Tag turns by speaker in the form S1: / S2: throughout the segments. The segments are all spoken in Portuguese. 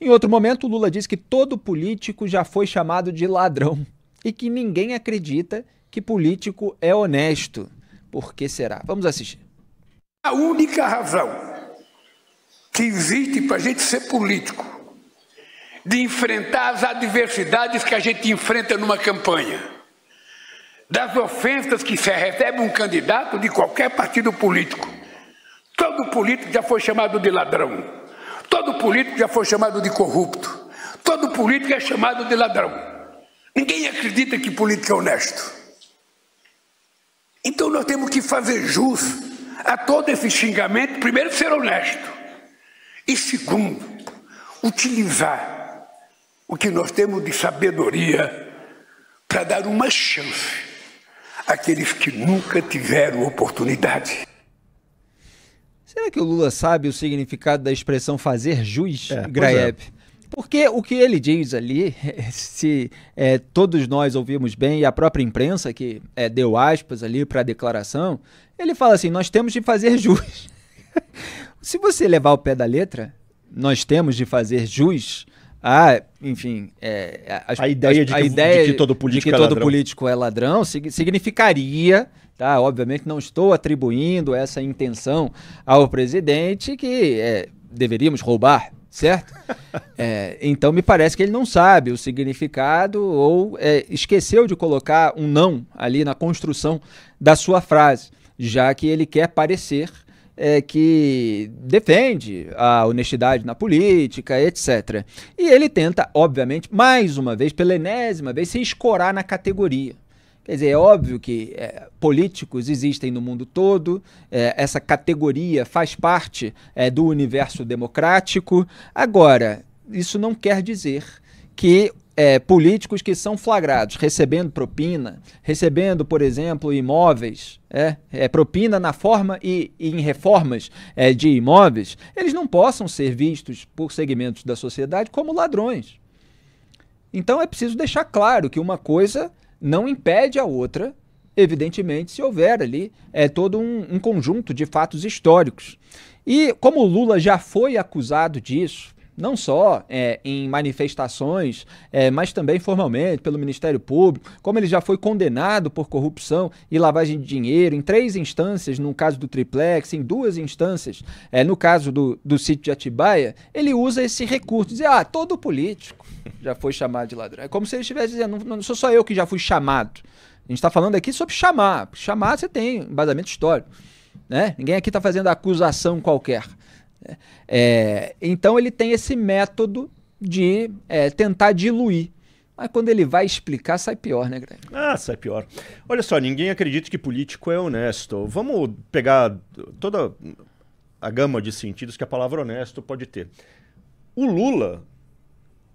S1: Em outro momento, Lula diz que todo político já foi chamado de ladrão e que ninguém acredita que político é honesto. Por que será? Vamos assistir.
S2: A única razão que existe para a gente ser político, de enfrentar as adversidades que a gente enfrenta numa campanha, das ofensas que se recebe um candidato de qualquer partido político. Todo político já foi chamado de ladrão. Todo político já foi chamado de corrupto. Todo político é chamado de ladrão. Ninguém acredita que político é honesto. Então nós temos que fazer jus a todo esse xingamento, primeiro ser honesto. E segundo, utilizar o que nós temos de sabedoria para dar uma chance àqueles que nunca tiveram oportunidade.
S1: Será que o Lula sabe o significado da expressão fazer jus, é, é. Porque o que ele diz ali, se é, todos nós ouvimos bem, e a própria imprensa que é, deu aspas ali para a declaração, ele fala assim: nós temos de fazer jus. se você levar o pé da letra, nós temos de fazer jus ah, enfim. É, é a, a, ideia, de, a que, ideia de que, todo político, que é, ladrão. político é ladrão significaria tá? Obviamente não estou atribuindo essa intenção ao presidente que é, deveríamos roubar, certo? é, então me parece que ele não sabe o significado ou é, esqueceu de colocar um não ali na construção da sua frase, já que ele quer parecer é, que defende a honestidade na política, etc. E ele tenta, obviamente, mais uma vez, pela enésima vez, se escorar na categoria. Quer dizer, é óbvio que é, políticos existem no mundo todo, é, essa categoria faz parte é, do universo democrático. Agora, isso não quer dizer que é, políticos que são flagrados recebendo propina, recebendo, por exemplo, imóveis, é, é propina na forma e, e em reformas é, de imóveis, eles não possam ser vistos por segmentos da sociedade como ladrões. Então é preciso deixar claro que uma coisa não impede a outra, evidentemente, se houver ali é, todo um, um conjunto de fatos históricos. E como o Lula já foi acusado disso, não só é, em manifestações, é, mas também formalmente pelo Ministério Público, como ele já foi condenado por corrupção e lavagem de dinheiro em três instâncias, no caso do Triplex, em duas instâncias, é, no caso do, do sítio de Atibaia, ele usa esse recurso, dizer, ah, todo político já foi chamado de ladrão. É como se ele estivesse dizendo, não, não sou só eu que já fui chamado. A gente está falando aqui sobre chamar. Chamar você tem embasamento histórico. Né? Ninguém aqui está fazendo acusação qualquer. É, então ele tem esse método de é, tentar diluir. Mas quando ele vai explicar, sai pior, né, Greg?
S3: Ah, sai pior. Olha só, ninguém acredita que político é honesto. Vamos pegar toda a gama de sentidos que a palavra honesto pode ter. O Lula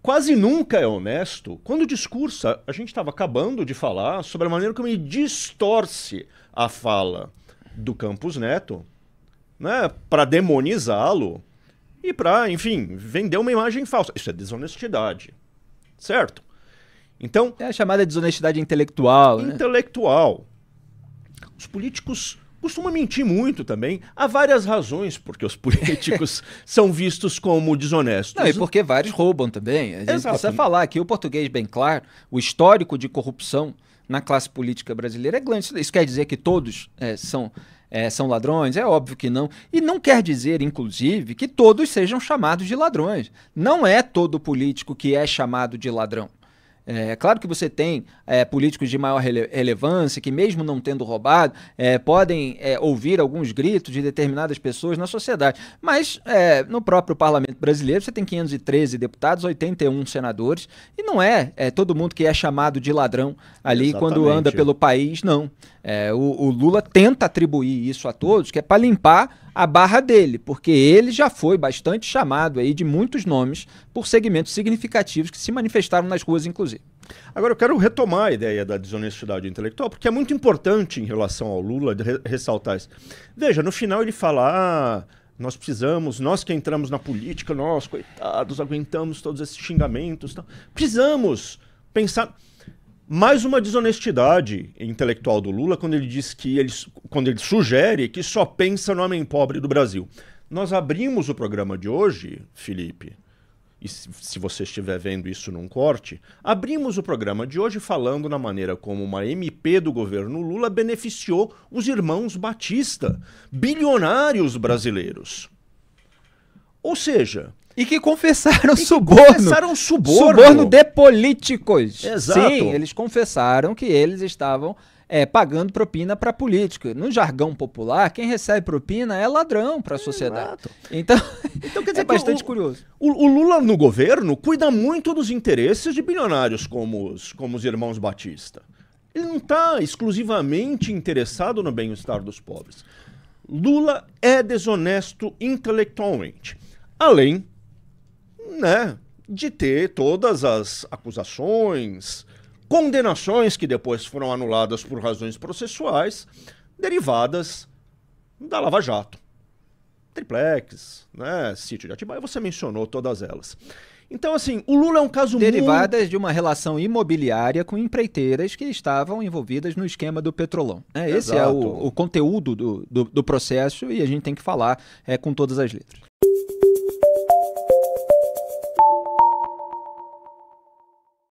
S3: quase nunca é honesto quando discursa. A gente estava acabando de falar sobre a maneira como ele distorce a fala do Campos Neto né, para demonizá-lo e para, enfim, vender uma imagem falsa. Isso é desonestidade, certo? Então é a chamada desonestidade intelectual. Né? Intelectual. Né? Os políticos costumam mentir muito também. Há várias razões porque os políticos são vistos como desonestos. Não, e porque vários
S1: roubam também. A gente Exato. precisa falar aqui o português bem claro, o histórico de corrupção na classe política brasileira é grande. Isso quer dizer que todos é, são, é, são ladrões? É óbvio que não. E não quer dizer, inclusive, que todos sejam chamados de ladrões. Não é todo político que é chamado de ladrão. É claro que você tem é, políticos de maior rele relevância que, mesmo não tendo roubado, é, podem é, ouvir alguns gritos de determinadas pessoas na sociedade. Mas é, no próprio parlamento brasileiro você tem 513 deputados, 81 senadores, e não é, é, todo mundo que é chamado de ladrão ali Exatamente. quando anda pelo país, não. É, o, o Lula tenta atribuir isso a todos, que é para limpar a barra dele, porque ele já foi bastante chamado aí de muitos nomes por
S3: segmentos significativos que se manifestaram nas ruas, inclusive. Agora eu quero retomar a ideia da desonestidade intelectual, porque é muito importante em relação ao Lula re ressaltar isso. Veja, no final ele fala: ah, nós precisamos, nós que entramos na política, nós, coitados, aguentamos todos esses xingamentos. Tal. Precisamos pensar. Mais uma desonestidade intelectual do Lula quando ele diz que ele, quando ele sugere que só pensa no homem pobre do Brasil. Nós abrimos o programa de hoje, Felipe, e se, você estiver vendo isso num corte, abrimos o programa de hoje falando na maneira como uma MP do governo Lula beneficiou os irmãos Batista, bilionários brasileiros. Ou seja, e que confessaram e que suborno.
S1: Confessaram suborno. Suborno de políticos. Exato. Sim, eles confessaram que eles estavam é, pagando propina para político. No jargão popular, quem recebe propina é ladrão para a é, sociedade. Exato. Então, então quer é dizer, é bastante o, curioso.
S3: O, o, Lula no governo cuida muito dos interesses de bilionários como os, como os irmãos Batista. Ele não está exclusivamente interessado no bem-estar dos pobres. Lula é desonesto intelectualmente. Além, né, de ter todas as acusações, condenações que depois foram anuladas por razões processuais derivadas da Lava Jato. Triplex, né, sítio de Atibaia, você mencionou todas elas. Então, assim, o Lula é um caso Derivadas muito... de uma relação imobiliária com empreiteiras que estavam
S1: envolvidas no esquema do Petrolão. É, esse é o, o conteúdo do, do, do, processo e a gente tem que falar é, com todas as letras.